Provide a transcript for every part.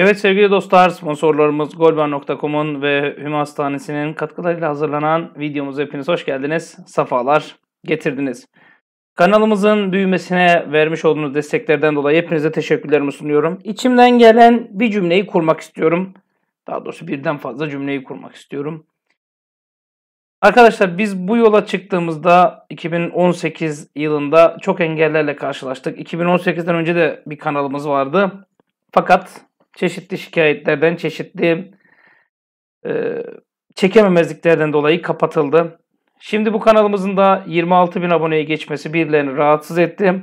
Evet sevgili dostlar sponsorlarımız golban.com'un ve Hüma Hastanesi'nin katkılarıyla hazırlanan videomuza hepiniz hoş geldiniz. Safalar getirdiniz. Kanalımızın büyümesine vermiş olduğunuz desteklerden dolayı hepinize teşekkürlerimi sunuyorum. İçimden gelen bir cümleyi kurmak istiyorum. Daha doğrusu birden fazla cümleyi kurmak istiyorum. Arkadaşlar biz bu yola çıktığımızda 2018 yılında çok engellerle karşılaştık. 2018'den önce de bir kanalımız vardı. Fakat çeşitli şikayetlerden, çeşitli e, çekememezliklerden dolayı kapatıldı. Şimdi bu kanalımızın da 26 bin aboneye geçmesi birilerini rahatsız etti.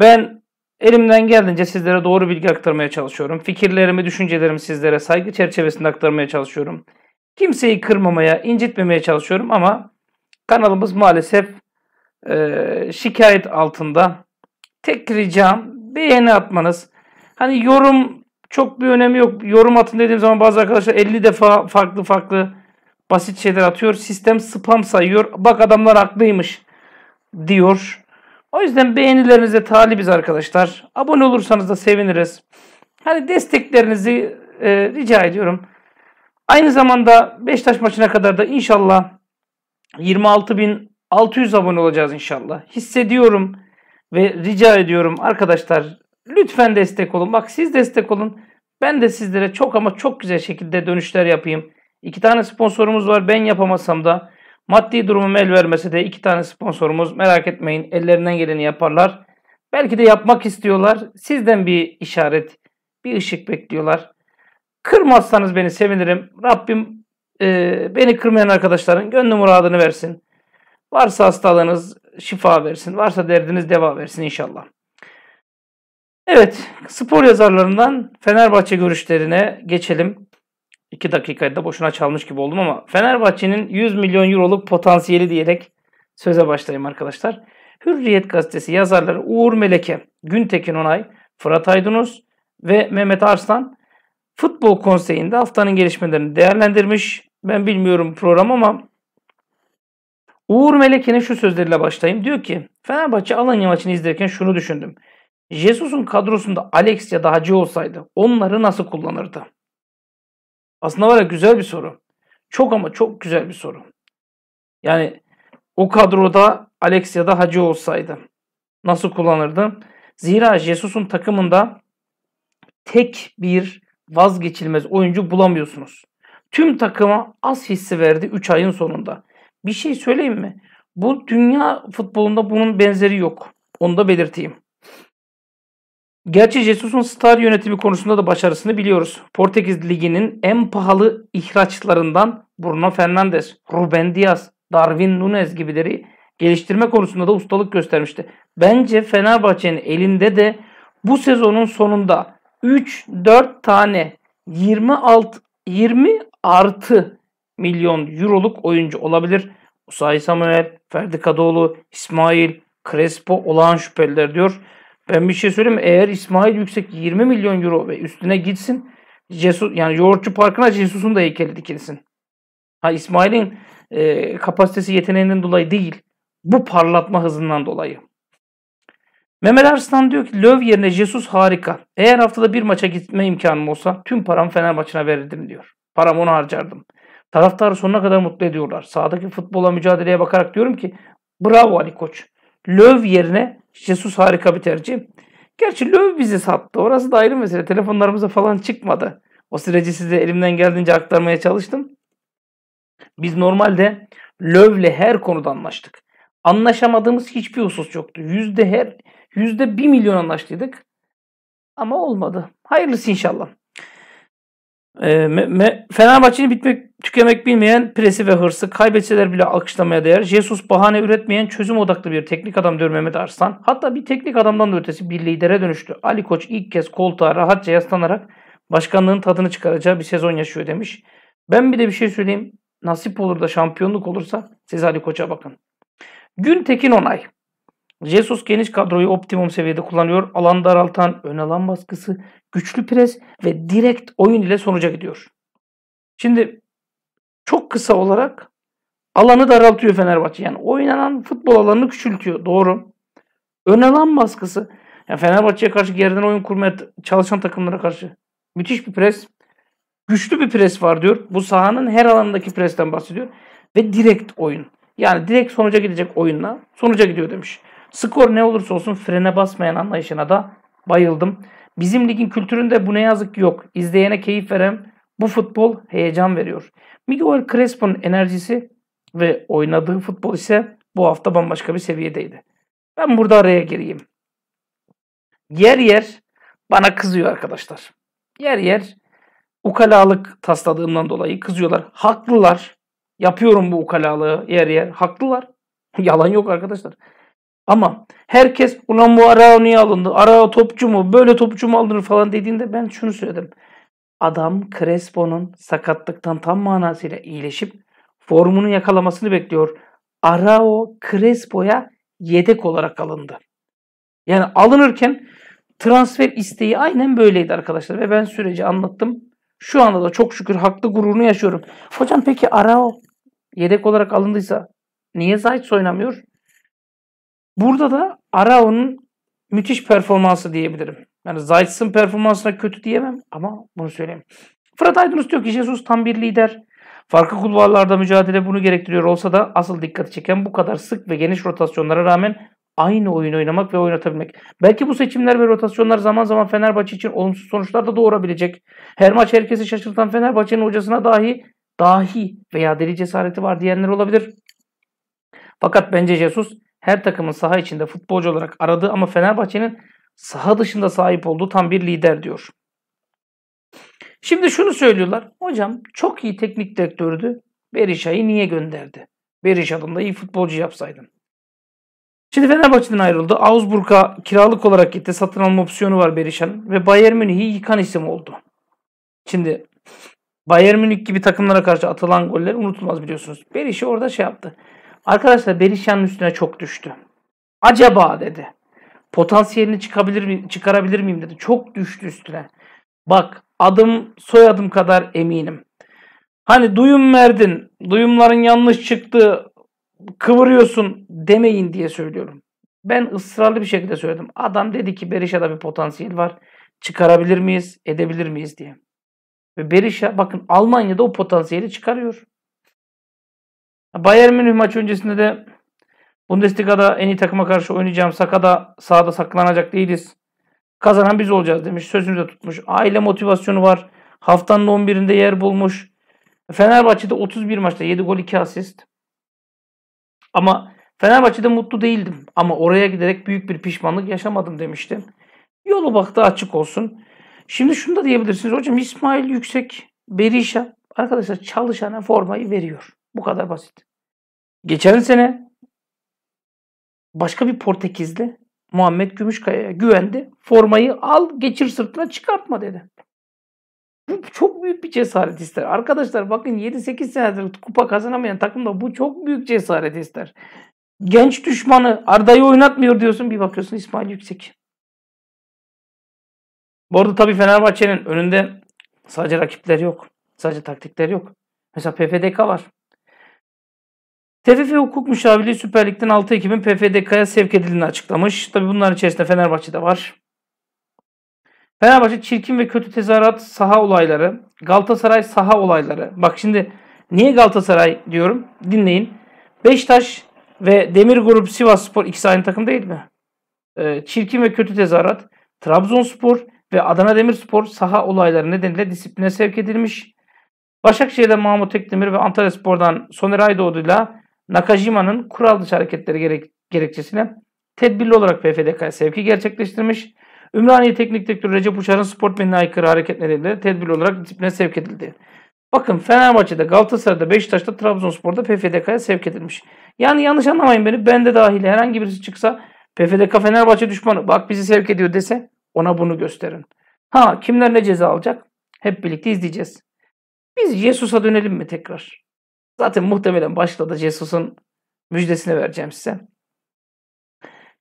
Ben elimden geldiğince sizlere doğru bilgi aktarmaya çalışıyorum. Fikirlerimi, düşüncelerimi sizlere saygı çerçevesinde aktarmaya çalışıyorum. Kimseyi kırmamaya, incitmemeye çalışıyorum ama kanalımız maalesef e, şikayet altında. Tek ricam beğeni atmanız. Hani yorum çok bir önemi yok. Yorum atın dediğim zaman bazı arkadaşlar 50 defa farklı farklı basit şeyler atıyor. Sistem spam sayıyor. Bak adamlar haklıymış diyor. O yüzden beğenilerinize talibiz arkadaşlar. Abone olursanız da seviniriz. Hani desteklerinizi e, rica ediyorum. Aynı zamanda Beşiktaş maçına kadar da inşallah 26.600 abone olacağız inşallah. Hissediyorum ve rica ediyorum arkadaşlar Lütfen destek olun. Bak siz destek olun. Ben de sizlere çok ama çok güzel şekilde dönüşler yapayım. İki tane sponsorumuz var. Ben yapamasam da maddi durumum el vermese de iki tane sponsorumuz merak etmeyin ellerinden geleni yaparlar. Belki de yapmak istiyorlar. Sizden bir işaret, bir ışık bekliyorlar. Kırmazsanız beni sevinirim. Rabbim e, beni kırmayan arkadaşların gönlü muradını versin. Varsa hastalığınız şifa versin. Varsa derdiniz deva versin inşallah. Evet, spor yazarlarından Fenerbahçe görüşlerine geçelim. 2 dakikayı da boşuna çalmış gibi oldum ama Fenerbahçe'nin 100 milyon euroluk potansiyeli diyerek söze başlayayım arkadaşlar. Hürriyet gazetesi yazarları Uğur Meleke, Güntekin Onay, Fırat Aydınus ve Mehmet Arslan futbol konseyinde haftanın gelişmelerini değerlendirmiş. Ben bilmiyorum program ama Uğur Meleke'nin şu sözleriyle başlayayım. Diyor ki Fenerbahçe Alanya maçını izlerken şunu düşündüm. Jesus'un kadrosunda Alex ya da Hacı olsaydı onları nasıl kullanırdı? Aslında var ya güzel bir soru. Çok ama çok güzel bir soru. Yani o kadroda Alex ya da Hacı olsaydı nasıl kullanırdı? Zira Jesus'un takımında tek bir vazgeçilmez oyuncu bulamıyorsunuz. Tüm takıma az hissi verdi 3 ayın sonunda. Bir şey söyleyeyim mi? Bu dünya futbolunda bunun benzeri yok. Onu da belirteyim. Gerçi Jesus'un star yönetimi konusunda da başarısını biliyoruz. Portekiz Ligi'nin en pahalı ihraçlarından Bruno Fernandes, Ruben Dias, Darwin Nunes gibileri geliştirme konusunda da ustalık göstermişti. Bence Fenerbahçe'nin elinde de bu sezonun sonunda 3-4 tane 26 20 artı milyon euroluk oyuncu olabilir. Usay Samuel, Ferdi Kadıoğlu, İsmail, Crespo olağan şüpheliler diyor. Ben bir şey söyleyeyim Eğer İsmail Yüksek 20 milyon euro ve üstüne gitsin Jesus, yani Yoğurtçu Parkı'na Jesus'un da heykeli dikilsin. Ha İsmail'in e, kapasitesi yeteneğinden dolayı değil. Bu parlatma hızından dolayı. Mehmet Arslan diyor ki Löv yerine Jesus harika. Eğer haftada bir maça gitme imkanım olsa tüm param Fenerbahçe'ne verirdim diyor. Param onu harcardım. Taraftarı sonuna kadar mutlu ediyorlar. Sağdaki futbola mücadeleye bakarak diyorum ki bravo Ali Koç. Löv yerine Jesus harika bir tercih. Gerçi Löw bizi sattı. Orası da ayrı mesele. Telefonlarımıza falan çıkmadı. O süreci size elimden geldiğince aktarmaya çalıştım. Biz normalde Löv'le her konuda anlaştık. Anlaşamadığımız hiçbir husus yoktu. Yüzde her yüzde bir milyon anlaştıydık. Ama olmadı. Hayırlısı inşallah. E, Fenerbahçe'nin bitmek tükemek bilmeyen presi ve hırsı kaybetseler bile akışlamaya değer. Jesus bahane üretmeyen çözüm odaklı bir teknik adam diyor Mehmet Arslan. Hatta bir teknik adamdan da ötesi bir lidere dönüştü. Ali Koç ilk kez koltuğa rahatça yaslanarak başkanlığın tadını çıkaracağı bir sezon yaşıyor demiş. Ben bir de bir şey söyleyeyim. Nasip olur da şampiyonluk olursa siz Ali Koç'a bakın. Gün Tekin Onay. Jesus geniş kadroyu optimum seviyede kullanıyor. Alan daraltan, ön alan baskısı, güçlü pres ve direkt oyun ile sonuca gidiyor. Şimdi çok kısa olarak alanı daraltıyor Fenerbahçe. Yani oynanan futbol alanını küçültüyor. Doğru. Ön alan baskısı. Yani Fenerbahçe'ye karşı geriden oyun kurmaya çalışan takımlara karşı müthiş bir pres. Güçlü bir pres var diyor. Bu sahanın her alanındaki presten bahsediyor. Ve direkt oyun. Yani direkt sonuca gidecek oyunla sonuca gidiyor demiş. Skor ne olursa olsun frene basmayan anlayışına da bayıldım. Bizim ligin kültüründe bu ne yazık ki yok. İzleyene keyif veren bu futbol heyecan veriyor. Miguel Crespo'nun enerjisi ve oynadığı futbol ise bu hafta bambaşka bir seviyedeydi. Ben burada araya gireyim. Yer yer bana kızıyor arkadaşlar. Yer yer ukalalık tasladığımdan dolayı kızıyorlar. Haklılar. Yapıyorum bu ukalalığı yer yer. Haklılar. Yalan yok arkadaşlar. Ama herkes ulan bu Arao niye alındı? Arao topçu mu? Böyle topçu mu alınır falan dediğinde ben şunu söyledim. Adam Crespo'nun sakatlıktan tam manasıyla iyileşip formunu yakalamasını bekliyor. Arao Crespo'ya yedek olarak alındı. Yani alınırken transfer isteği aynen böyleydi arkadaşlar ve ben süreci anlattım. Şu anda da çok şükür haklı gururunu yaşıyorum. Hocam peki Arao yedek olarak alındıysa niye Zayt oynamıyor? Burada da Arao'nun müthiş performansı diyebilirim. Yani Zayt'sın performansına kötü diyemem ama bunu söyleyeyim. Fırat Aydınus diyor ki Jesus tam bir lider. Farklı kulvarlarda mücadele bunu gerektiriyor olsa da asıl dikkati çeken bu kadar sık ve geniş rotasyonlara rağmen aynı oyunu oynamak ve oynatabilmek. Belki bu seçimler ve rotasyonlar zaman zaman Fenerbahçe için olumsuz sonuçlar da doğurabilecek. Her maç herkesi şaşırtan Fenerbahçe'nin hocasına dahi dahi veya deli cesareti var diyenler olabilir. Fakat bence Jesus her takımın saha içinde futbolcu olarak aradığı ama Fenerbahçe'nin saha dışında sahip olduğu tam bir lider diyor. Şimdi şunu söylüyorlar. Hocam çok iyi teknik direktördü. Berisha'yı niye gönderdi? Berisha'dan da iyi futbolcu yapsaydın. Şimdi Fenerbahçe'den ayrıldı. Augsburg'a kiralık olarak gitti. Satın alma opsiyonu var Berisha'nın. Ve Bayern Münih'i yıkan isim oldu. Şimdi Bayern Münih gibi takımlara karşı atılan goller unutulmaz biliyorsunuz. Berisha orada şey yaptı. Arkadaşlar Berisha'nın üstüne çok düştü. Acaba dedi. Potansiyelini çıkabilir mi, çıkarabilir miyim dedi. Çok düştü üstüne. Bak adım soyadım kadar eminim. Hani duyum verdin, duyumların yanlış çıktı, kıvırıyorsun demeyin diye söylüyorum. Ben ısrarlı bir şekilde söyledim. Adam dedi ki Berisha'da bir potansiyel var. Çıkarabilir miyiz, edebilir miyiz diye. Ve Berisha bakın Almanya'da o potansiyeli çıkarıyor. Bayern Münih maçı öncesinde de Bundesliga'da en iyi takıma karşı oynayacağım. Sakada sahada saklanacak değiliz. Kazanan biz olacağız demiş. sözünü de tutmuş. Aile motivasyonu var. Haftanın 11'inde yer bulmuş. Fenerbahçe'de 31 maçta 7 gol 2 asist. Ama Fenerbahçe'de mutlu değildim. Ama oraya giderek büyük bir pişmanlık yaşamadım demişti. Yolu baktı açık olsun. Şimdi şunu da diyebilirsiniz. Hocam İsmail Yüksek, Berisha arkadaşlar çalışana formayı veriyor. Bu kadar basit. Geçen sene başka bir Portekizli Muhammed Gümüşkaya'ya güvendi. Formayı al geçir sırtına çıkartma dedi. Bu çok büyük bir cesaret ister. Arkadaşlar bakın 7-8 senedir kupa kazanamayan takımda bu çok büyük cesaret ister. Genç düşmanı Arda'yı oynatmıyor diyorsun bir bakıyorsun İsmail Yüksek. Bu arada tabii Fenerbahçe'nin önünde sadece rakipler yok. Sadece taktikler yok. Mesela PFDK var. TFF Hukuk Müşavirliği Süper Lig'den 6 Ekim'in PFDK'ya sevk edildiğini açıklamış. Tabi bunların içerisinde Fenerbahçe de var. Fenerbahçe çirkin ve kötü tezahürat saha olayları, Galatasaray saha olayları. Bak şimdi niye Galatasaray diyorum? Dinleyin. Beşiktaş ve Demir Grup Sivas Spor ikisi aynı takım değil mi? Ee, çirkin ve kötü tezahürat. Trabzonspor ve Adana Demirspor saha olayları nedeniyle disipline sevk edilmiş. Başakşehir'de Mahmut Tekdemir ve Antalya Spor'dan Soner Aydoğdu'yla Nakajima'nın kural dışı hareketleri gerek gerekçesiyle tedbirli olarak PFDK'ya sevki gerçekleştirmiş. Ümraniye Teknik Direktör Recep Uçar'ın sportmenine aykırı hareket nedeniyle tedbirli olarak disipline sevk edildi. Bakın Fenerbahçe'de, Galatasaray'da, Beşiktaş'ta, Trabzonspor'da PFDK'ya sevk edilmiş. Yani yanlış anlamayın beni. Ben de dahil herhangi birisi çıksa PFDK Fenerbahçe düşmanı bak bizi sevk ediyor dese ona bunu gösterin. Ha kimler ne ceza alacak? Hep birlikte izleyeceğiz. Biz Yesus'a dönelim mi tekrar? Zaten muhtemelen başta da Jesus'un müjdesini vereceğim size.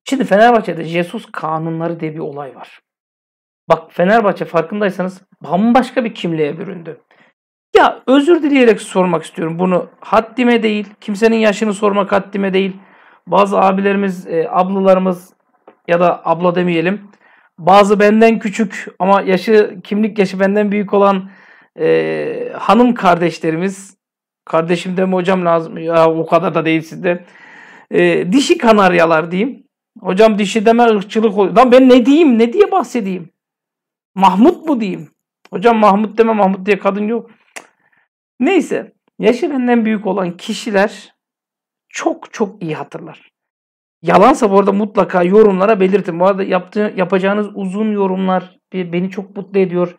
Şimdi Fenerbahçe'de Jesus kanunları diye bir olay var. Bak Fenerbahçe farkındaysanız bambaşka bir kimliğe büründü. Ya özür dileyerek sormak istiyorum bunu. Haddime değil, kimsenin yaşını sormak haddime değil. Bazı abilerimiz, e, ablalarımız ya da abla demeyelim. Bazı benden küçük ama yaşı kimlik yaşı benden büyük olan e, hanım kardeşlerimiz Kardeşim deme hocam lazım. Ya o kadar da değil sizde. Ee, dişi kanaryalar diyeyim. Hocam dişi deme ırkçılık oluyor. Lan ben ne diyeyim? Ne diye bahsedeyim? Mahmut mu diyeyim? Hocam Mahmut deme Mahmut diye kadın yok. Neyse. Yaşı benden büyük olan kişiler çok çok iyi hatırlar. Yalansa bu arada mutlaka yorumlara belirtin. Bu arada yaptığı, yapacağınız uzun yorumlar beni çok mutlu ediyor.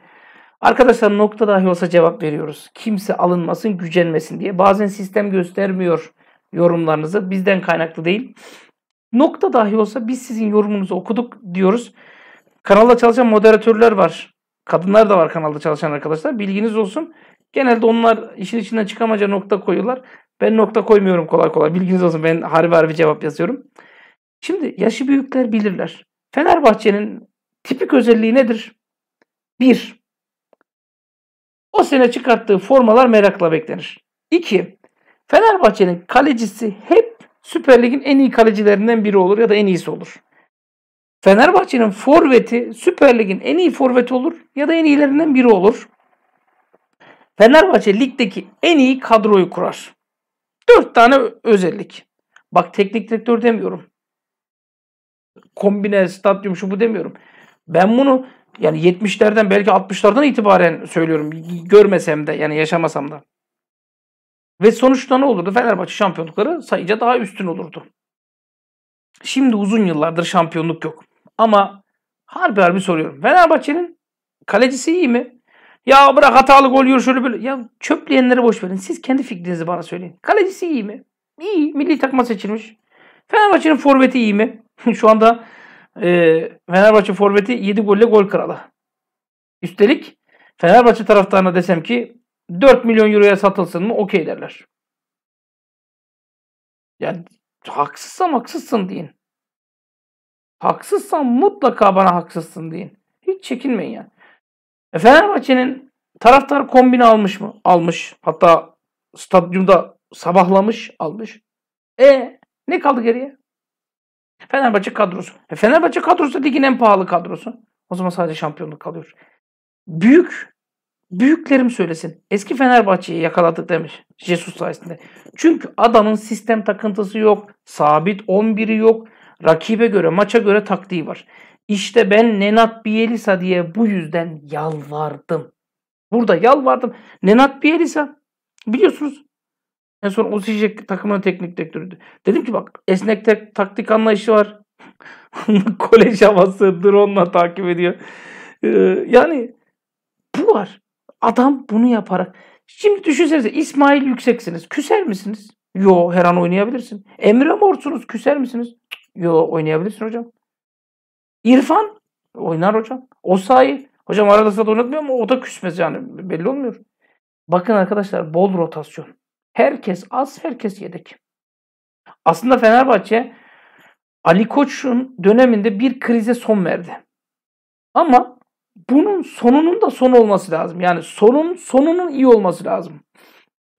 Arkadaşlar nokta dahi olsa cevap veriyoruz. Kimse alınmasın, gücenmesin diye. Bazen sistem göstermiyor yorumlarınızı. Bizden kaynaklı değil. Nokta dahi olsa biz sizin yorumunuzu okuduk diyoruz. Kanalda çalışan moderatörler var. Kadınlar da var kanalda çalışan arkadaşlar. Bilginiz olsun. Genelde onlar işin içinden çıkamaca nokta koyuyorlar. Ben nokta koymuyorum kolay kolay. Bilginiz olsun ben harbi harbi cevap yazıyorum. Şimdi yaşı büyükler bilirler. Fenerbahçe'nin tipik özelliği nedir? Bir, o sene çıkarttığı formalar merakla beklenir. 2. Fenerbahçe'nin kalecisi hep Süper Lig'in en iyi kalecilerinden biri olur ya da en iyisi olur. Fenerbahçe'nin forveti Süper Lig'in en iyi forveti olur ya da en iyilerinden biri olur. Fenerbahçe ligdeki en iyi kadroyu kurar. 4 tane özellik. Bak teknik direktör demiyorum. Kombine, stadyum şu bu demiyorum. Ben bunu yani 70'lerden belki 60'lardan itibaren söylüyorum. Görmesem de yani yaşamasam da. Ve sonuçta ne olurdu? Fenerbahçe şampiyonlukları sayıca daha üstün olurdu. Şimdi uzun yıllardır şampiyonluk yok. Ama harbi harbi soruyorum. Fenerbahçe'nin kalecisi iyi mi? Ya bırak hatalı gol yiyor şöyle böyle. Ya çöpleyenlere boş verin. Siz kendi fikrinizi bana söyleyin. Kalecisi iyi mi? İyi. Milli takma seçilmiş. Fenerbahçe'nin forveti iyi mi? Şu anda ee, Fenerbahçe forveti 7 golle gol kralı. Üstelik Fenerbahçe taraftarına desem ki 4 milyon euroya satılsın mı okey derler. Yani haksızsam haksızsın deyin. Haksızsam mutlaka bana haksızsın deyin. Hiç çekinmeyin ya. E Fenerbahçe'nin taraftar kombini almış mı? Almış. Hatta stadyumda sabahlamış almış. E ne kaldı geriye? Fenerbahçe kadrosu. E Fenerbahçe kadrosu da ligin en pahalı kadrosu. O zaman sadece şampiyonluk kalıyor. Büyük büyüklerim söylesin. Eski Fenerbahçe'yi yakaladık demiş Jesus sayesinde. Çünkü adamın sistem takıntısı yok. Sabit 11'i yok. Rakibe göre, maça göre taktiği var. İşte ben Nenat Bielisa diye bu yüzden yalvardım. Burada yalvardım. Nenat Bielisa biliyorsunuz en son Osijek takımına teknik direktörüydü. Dedim ki bak esnek tek, taktik anlayışı var. Kolej havası drone'la takip ediyor. Ee, yani bu var. Adam bunu yaparak. Şimdi düşünsenize İsmail Yüksek'siniz. Küser misiniz? Yo her an oynayabilirsin. Emre Morsunuz küser misiniz? Yo oynayabilirsin hocam. İrfan oynar hocam. O Osayi hocam arada sırada oynatmıyor ama o da küsmez yani belli olmuyor. Bakın arkadaşlar bol rotasyon. Herkes az, herkes yedek. Aslında Fenerbahçe Ali Koç'un döneminde bir krize son verdi. Ama bunun sonunun da son olması lazım. Yani sonun sonunun iyi olması lazım.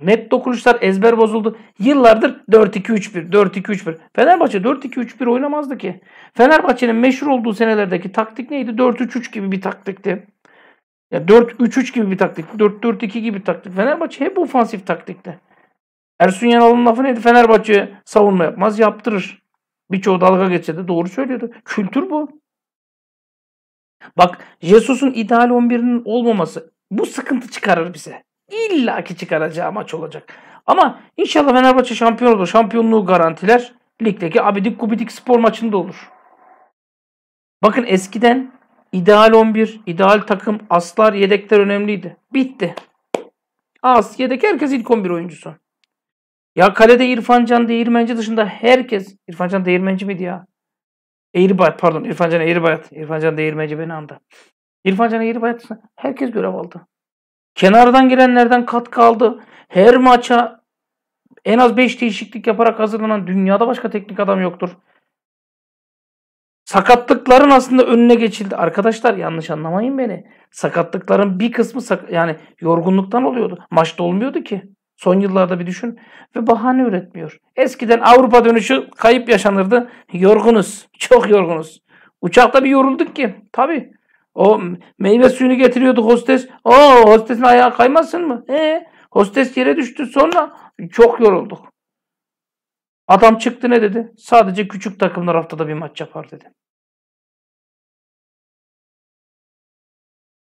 Net dokunuşlar ezber bozuldu. Yıllardır 4-2-3-1, 4-2-3-1. Fenerbahçe 4-2-3-1 oynamazdı ki. Fenerbahçe'nin meşhur olduğu senelerdeki taktik neydi? 4-3-3 gibi bir taktikti. Ya 4-3-3 gibi bir taktik, 4-4-2 gibi bir taktik. Fenerbahçe hep ofansif taktikti. Ersun Yanal'ın lafı neydi? Fenerbahçe savunma yapmaz yaptırır. Birçoğu dalga geçse de doğru söylüyordu. Kültür bu. Bak Jesus'un ideal 11'inin olmaması bu sıkıntı çıkarır bize. İlla ki çıkaracağı maç olacak. Ama inşallah Fenerbahçe şampiyon olur. Şampiyonluğu garantiler. Ligdeki abidik gubidik spor maçında olur. Bakın eskiden ideal 11, ideal takım, aslar, yedekler önemliydi. Bitti. As, yedek herkes ilk 11 oyuncusu. Ya kalede İrfancan Değirmenci dışında herkes İrfancan Değirmenci miydi ya? Eğribayat pardon İrfancan Eğribayat. İrfancan Değirmenci beni andı. İrfancan Eğribayat herkes görev aldı. Kenardan girenlerden kat kaldı. Her maça en az 5 değişiklik yaparak hazırlanan dünyada başka teknik adam yoktur. Sakatlıkların aslında önüne geçildi. Arkadaşlar yanlış anlamayın beni. Sakatlıkların bir kısmı sak yani yorgunluktan oluyordu. Maçta olmuyordu ki. Son yıllarda bir düşün ve bahane üretmiyor. Eskiden Avrupa dönüşü kayıp yaşanırdı. Yorgunuz, çok yorgunuz. Uçakta bir yorulduk ki. Tabii. O meyve suyunu getiriyordu hostes. Oo hostesin ayağı kaymasın mı? Ee, hostes yere düştü sonra çok yorulduk. Adam çıktı ne dedi? Sadece küçük takımlar haftada bir maç yapar dedi.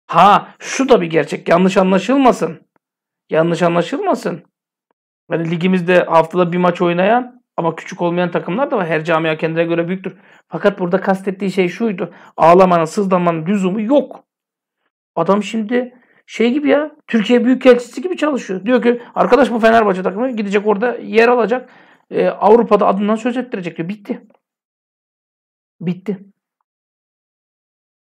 Ha şu da bir gerçek yanlış anlaşılmasın. Yanlış anlaşılmasın. Yani ligimizde haftada bir maç oynayan ama küçük olmayan takımlar da var. Her camia kendine göre büyüktür. Fakat burada kastettiği şey şuydu. Ağlamanın, sızlamanın lüzumu yok. Adam şimdi şey gibi ya Türkiye Büyükelçisi gibi çalışıyor. Diyor ki arkadaş bu Fenerbahçe takımı gidecek orada yer alacak. E, Avrupa'da adından söz ettirecek diyor. Bitti. Bitti.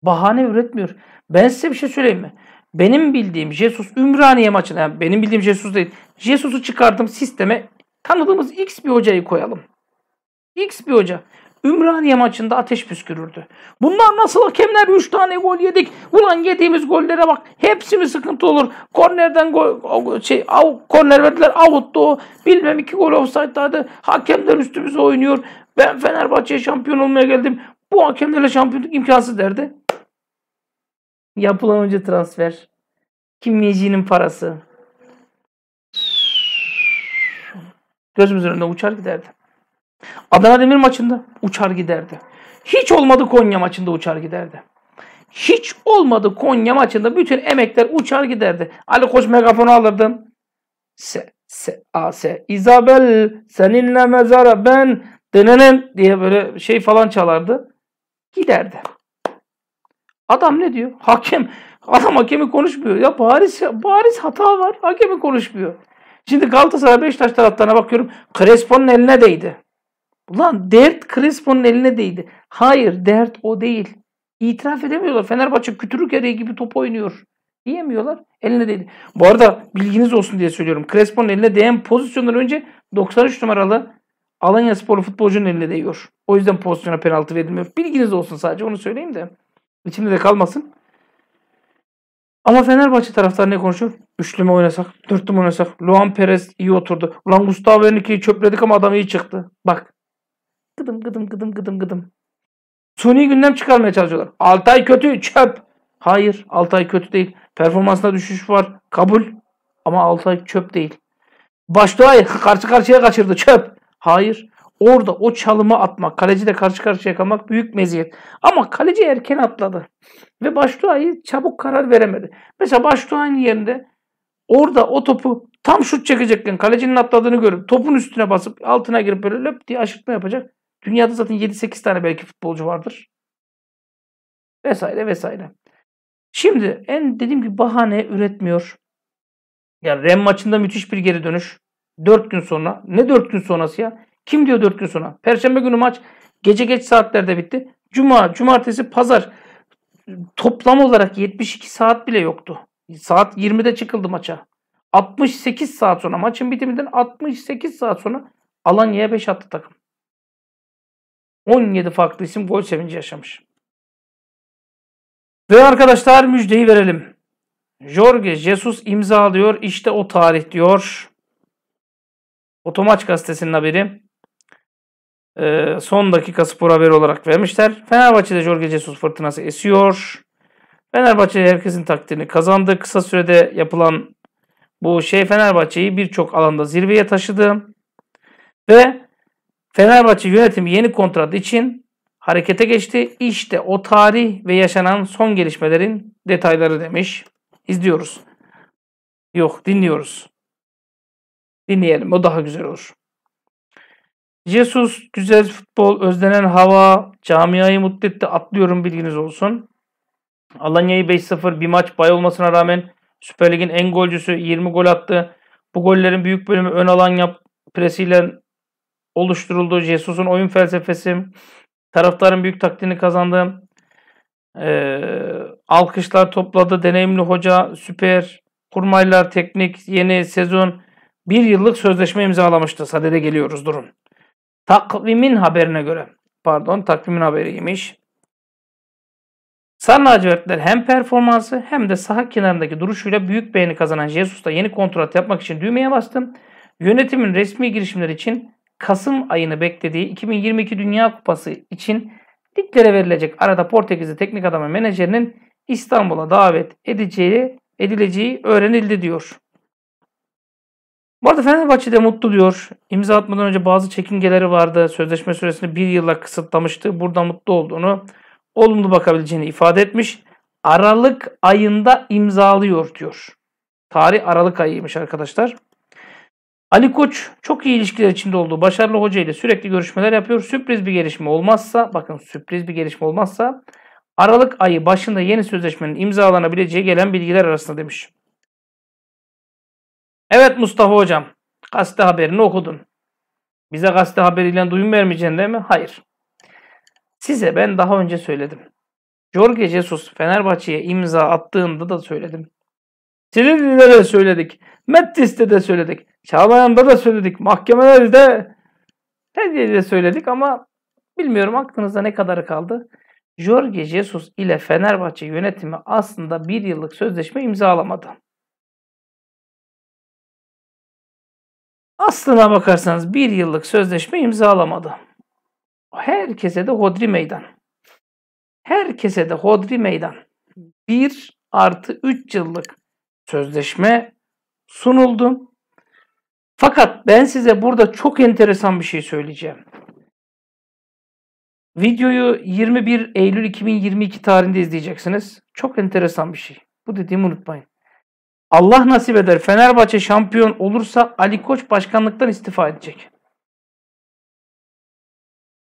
Bahane üretmiyor. Ben size bir şey söyleyeyim mi? benim bildiğim Jesus Ümraniye maçına yani benim bildiğim Jesus değil. Jesus'u çıkardım sisteme tanıdığımız X bir hocayı koyalım. X bir hoca. Ümraniye maçında ateş püskürürdü. Bunlar nasıl hakemler 3 tane gol yedik. Ulan yediğimiz gollere bak. Hepsi mi sıkıntı olur? Kornerden gol şey av, korner verdiler. Avuttu. o. Bilmem iki gol offside'daydı. Hakemler üstümüze oynuyor. Ben Fenerbahçe'ye şampiyon olmaya geldim. Bu hakemlerle şampiyonluk imkansız derdi. Yapılan önce transfer. Kimyecinin parası. Gözümüzün önünde uçar giderdi. Adana Demir maçında uçar giderdi. Hiç olmadı Konya maçında uçar giderdi. Hiç olmadı Konya maçında bütün emekler uçar giderdi. Ali Koç megafonu alırdın. Se, se, a, se. Isabel seninle mezara ben denenen diye böyle şey falan çalardı. Giderdi. Adam ne diyor? Hakem. Adam hakemi konuşmuyor. Ya bariz, bariz hata var. Hakemi konuşmuyor. Şimdi Galatasaray Beşiktaş taraftarına bakıyorum. Crespo'nun eline değdi. Ulan dert Crespo'nun eline değdi. Hayır dert o değil. İtiraf edemiyorlar. Fenerbahçe kütürük ereği gibi top oynuyor. Diyemiyorlar. Eline değdi. Bu arada bilginiz olsun diye söylüyorum. Crespo'nun eline değen pozisyondan önce 93 numaralı Alanya Sporlu futbolcunun eline değiyor. O yüzden pozisyona penaltı verilmiyor. Bilginiz olsun sadece onu söyleyeyim de. İçimde de kalmasın. Ama Fenerbahçe taraftar ne konuşuyor? Üçlü mü oynasak? Dörtlü mü oynasak? Luan Perez iyi oturdu. Ulan Gustavo Henrique'yi çöpledik ama adam iyi çıktı. Bak. Gıdım gıdım gıdım gıdım gıdım. Suni gündem çıkarmaya çalışıyorlar. Altay kötü çöp. Hayır Altay kötü değil. Performansında düşüş var. Kabul. Ama Altay çöp değil. Başdoğay karşı karşıya kaçırdı çöp. Hayır. Orada o çalıma atmak, kaleci de karşı karşıya kalmak büyük meziyet. Ama kaleci erken atladı. Ve Baştuğay'ı çabuk karar veremedi. Mesela Baştuğay'ın yerinde orada o topu tam şut çekecekken kalecinin atladığını görüp topun üstüne basıp altına girip böyle löp diye aşırtma yapacak. Dünyada zaten 7-8 tane belki futbolcu vardır. Vesaire vesaire. Şimdi en dediğim gibi bahane üretmiyor. Yani ren maçında müthiş bir geri dönüş. 4 gün sonra. Ne 4 gün sonrası ya? Kim diyor dörtlüsüne? Perşembe günü maç gece geç saatlerde bitti. Cuma, cumartesi, pazar toplam olarak 72 saat bile yoktu. Saat 20'de çıkıldı maça. 68 saat sonra maçın bitiminden 68 saat sonra Alanya'ya 5 attı takım. 17 farklı isim gol sevinci yaşamış. Ve arkadaşlar müjdeyi verelim. Jorge Jesus imzalıyor. İşte o tarih diyor. Otomaç gazetesinin haberi. Ee, son dakika spor haberi olarak vermişler. Fenerbahçe'de Jorge Jesus fırtınası esiyor. Fenerbahçe herkesin takdirini kazandı. Kısa sürede yapılan bu şey Fenerbahçe'yi birçok alanda zirveye taşıdı. Ve Fenerbahçe yönetimi yeni kontrat için harekete geçti. İşte o tarih ve yaşanan son gelişmelerin detayları demiş. İzliyoruz. Yok dinliyoruz. Dinleyelim o daha güzel olur. Jesus, güzel futbol, özlenen hava, camiayı mutlu Atlıyorum bilginiz olsun. Alanya'yı 5-0 bir maç bay olmasına rağmen Süper Lig'in en golcüsü 20 gol attı. Bu gollerin büyük bölümü ön alan yap presiyle oluşturuldu. Jesus'un oyun felsefesi taraftarın büyük takdirini kazandı. Ee, alkışlar topladı. Deneyimli hoca süper. Kurmaylar teknik yeni sezon bir yıllık sözleşme imzalamıştı. Sadede geliyoruz durun. Takvimin haberine göre pardon takvimin haberiymiş. Sarı lacivertler hem performansı hem de saha kenarındaki duruşuyla büyük beğeni kazanan Jesus'ta yeni kontrat yapmak için düğmeye bastım. Yönetimin resmi girişimler için Kasım ayını beklediği 2022 Dünya Kupası için liglere verilecek arada Portekizli teknik adamı menajerinin İstanbul'a davet edeceği edileceği öğrenildi diyor. Bu arada Fenerbahçe de mutlu diyor. İmza atmadan önce bazı çekingeleri vardı. Sözleşme süresini bir yıla kısıtlamıştı. Burada mutlu olduğunu, olumlu bakabileceğini ifade etmiş. Aralık ayında imzalıyor diyor. Tarih Aralık ayıymış arkadaşlar. Ali Koç çok iyi ilişkiler içinde olduğu başarılı hoca ile sürekli görüşmeler yapıyor. Sürpriz bir gelişme olmazsa, bakın sürpriz bir gelişme olmazsa Aralık ayı başında yeni sözleşmenin imzalanabileceği gelen bilgiler arasında demiş. Evet Mustafa hocam. Gazete haberini okudun. Bize gazete haberiyle duyum vermeyeceksin değil mi? Hayır. Size ben daha önce söyledim. Jorge Jesus Fenerbahçe'ye imza attığında da söyledim. Silivri'de de söyledik. Mettis'te de söyledik. Çağlayan'da da söyledik. Mahkemelerde de söyledik ama bilmiyorum aklınızda ne kadarı kaldı. Jorge Jesus ile Fenerbahçe yönetimi aslında bir yıllık sözleşme imzalamadı. Aslına bakarsanız bir yıllık sözleşme imzalamadı. Herkese de hodri meydan. Herkese de hodri meydan. Bir artı üç yıllık sözleşme sunuldu. Fakat ben size burada çok enteresan bir şey söyleyeceğim. Videoyu 21 Eylül 2022 tarihinde izleyeceksiniz. Çok enteresan bir şey. Bu dediğimi unutmayın. Allah nasip eder Fenerbahçe şampiyon olursa Ali Koç başkanlıktan istifa edecek.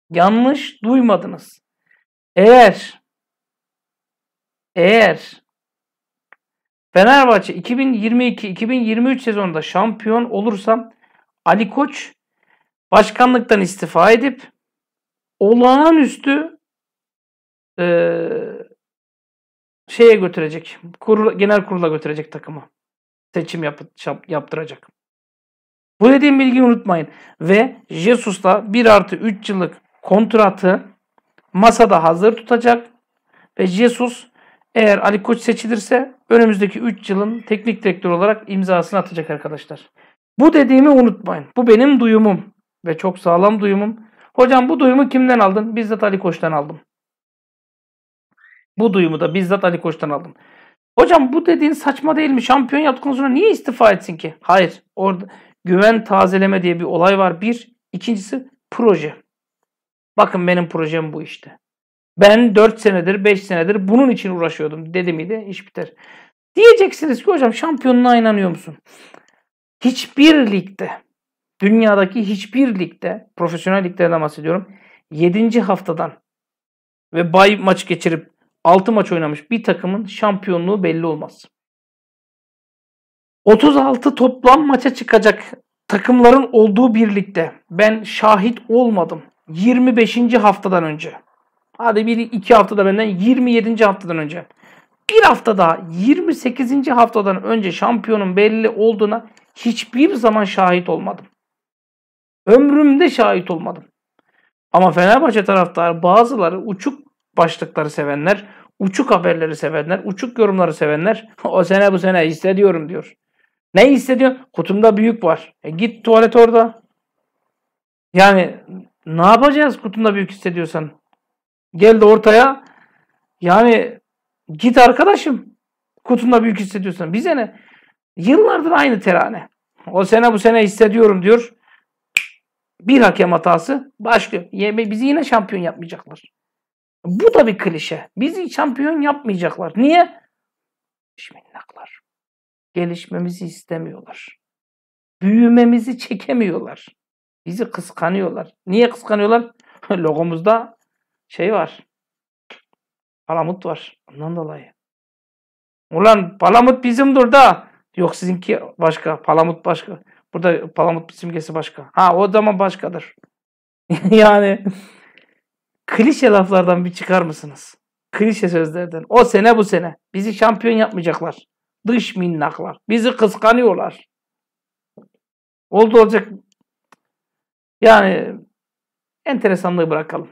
Yanlış duymadınız. Eğer eğer Fenerbahçe 2022-2023 sezonunda şampiyon olursa Ali Koç başkanlıktan istifa edip olağanüstü e, şeye götürecek. Kurula, genel kurula götürecek takımı seçim yap, yap, yaptıracak. Bu dediğim bilgiyi unutmayın. Ve Jesus'la 1 artı 3 yıllık kontratı masada hazır tutacak. Ve Jesus eğer Ali Koç seçilirse önümüzdeki 3 yılın teknik direktör olarak imzasını atacak arkadaşlar. Bu dediğimi unutmayın. Bu benim duyumum ve çok sağlam duyumum. Hocam bu duyumu kimden aldın? Bizzat Ali Koç'tan aldım. Bu duyumu da bizzat Ali Koç'tan aldım. Hocam bu dediğin saçma değil mi? Şampiyon yaptıktan sonra niye istifa etsin ki? Hayır. Orada güven tazeleme diye bir olay var. Bir. ikincisi proje. Bakın benim projem bu işte. Ben 4 senedir 5 senedir bunun için uğraşıyordum dedi miydi iş biter. Diyeceksiniz ki hocam şampiyonuna inanıyor musun? Hiçbir ligde dünyadaki hiçbir ligde profesyonel liglerden bahsediyorum. 7. haftadan ve bay maç geçirip 6 maç oynamış bir takımın şampiyonluğu belli olmaz. 36 toplam maça çıkacak takımların olduğu birlikte ben şahit olmadım. 25. haftadan önce. Hadi bir iki haftada benden 27. haftadan önce. Bir hafta daha 28. haftadan önce şampiyonun belli olduğuna hiçbir zaman şahit olmadım. Ömrümde şahit olmadım. Ama Fenerbahçe taraftarı bazıları uçuk başlıkları sevenler Uçuk haberleri sevenler, uçuk yorumları sevenler o sene bu sene hissediyorum diyor. Ne hissediyor? Kutumda büyük var. E git tuvalet orada. Yani ne yapacağız kutunda büyük hissediyorsan? Geldi ortaya. Yani git arkadaşım. Kutunda büyük hissediyorsan. Bize ne? Yıllardır aynı terane. O sene bu sene hissediyorum diyor. Bir hakem hatası başlıyor. Bizi yine şampiyon yapmayacaklar. Bu da bir klişe. Bizi şampiyon yapmayacaklar. Niye? Şminnaklar. Gelişmemizi istemiyorlar. Büyümemizi çekemiyorlar. Bizi kıskanıyorlar. Niye kıskanıyorlar? Logomuzda şey var. Palamut var. Ondan dolayı. Ulan palamut bizimdir da. Yok sizinki başka. Palamut başka. Burada palamut simgesi başka. Ha o zaman başkadır. yani klişe laflardan bir çıkar mısınız? Klişe sözlerden. O sene bu sene. Bizi şampiyon yapmayacaklar. Dış minnaklar. Bizi kıskanıyorlar. Oldu olacak. Yani enteresanlığı bırakalım.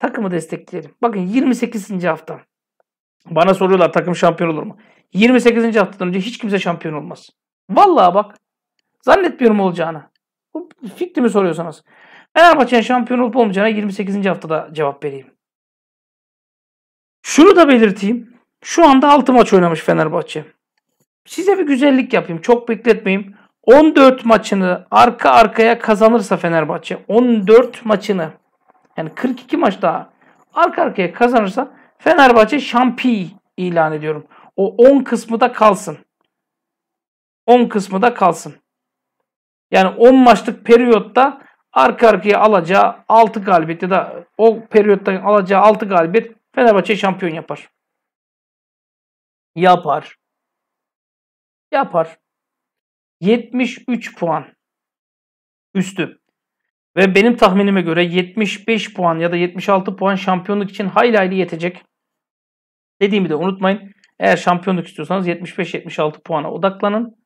Takımı destekleyelim. Bakın 28. hafta. Bana soruyorlar takım şampiyon olur mu? 28. haftadan önce hiç kimse şampiyon olmaz. Vallahi bak. Zannetmiyorum olacağını. Fikrimi soruyorsanız. Fenerbahçe'nin şampiyon olup olmayacağına 28. haftada cevap vereyim. Şunu da belirteyim. Şu anda 6 maç oynamış Fenerbahçe. Size bir güzellik yapayım. Çok bekletmeyeyim. 14 maçını arka arkaya kazanırsa Fenerbahçe 14 maçını yani 42 maç daha arka arkaya kazanırsa Fenerbahçe şampi ilan ediyorum. O 10 kısmı da kalsın. 10 kısmı da kalsın. Yani 10 maçlık periyotta arka arkaya alacağı 6 galibiyet ya da o periyottan alacağı 6 galibiyet Fenerbahçe şampiyon yapar. Yapar. Yapar. 73 puan üstü. Ve benim tahminime göre 75 puan ya da 76 puan şampiyonluk için hayli hayli yetecek. Dediğimi de unutmayın. Eğer şampiyonluk istiyorsanız 75-76 puana odaklanın.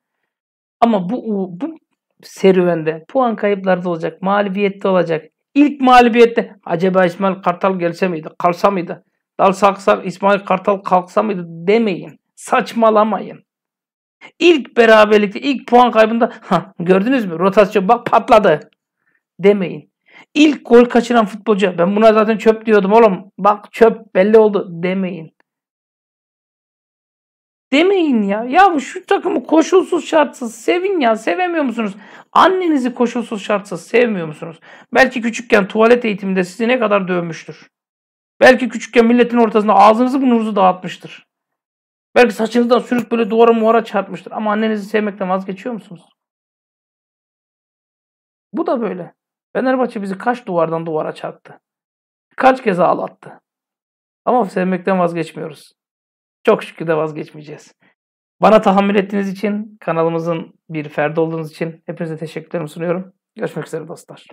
Ama bu, bu serüvende puan kayıpları da olacak. Mağlubiyette olacak. İlk mağlubiyette acaba İsmail Kartal gelse miydi? Kalsa mıydı? Dal saksak İsmail Kartal kalksa mıydı demeyin. Saçmalamayın. İlk beraberlikte, ilk puan kaybında ha, gördünüz mü? Rotasyon bak patladı demeyin. İlk gol kaçıran futbolcu ben buna zaten çöp diyordum oğlum. Bak çöp belli oldu demeyin. Demeyin ya. Ya şu takımı koşulsuz şartsız sevin ya. Sevemiyor musunuz? Annenizi koşulsuz şartsız sevmiyor musunuz? Belki küçükken tuvalet eğitiminde sizi ne kadar dövmüştür. Belki küçükken milletin ortasında ağzınızı burnunuzu dağıtmıştır. Belki saçınızdan sürüp böyle duvara muvara çarpmıştır. Ama annenizi sevmekten vazgeçiyor musunuz? Bu da böyle. Fenerbahçe bizi kaç duvardan duvara çarptı. Kaç kez ağlattı. Ama sevmekten vazgeçmiyoruz. Çok şükür de vazgeçmeyeceğiz. Bana tahammül ettiğiniz için, kanalımızın bir ferdi olduğunuz için hepinize teşekkürlerimi sunuyorum. Görüşmek üzere dostlar.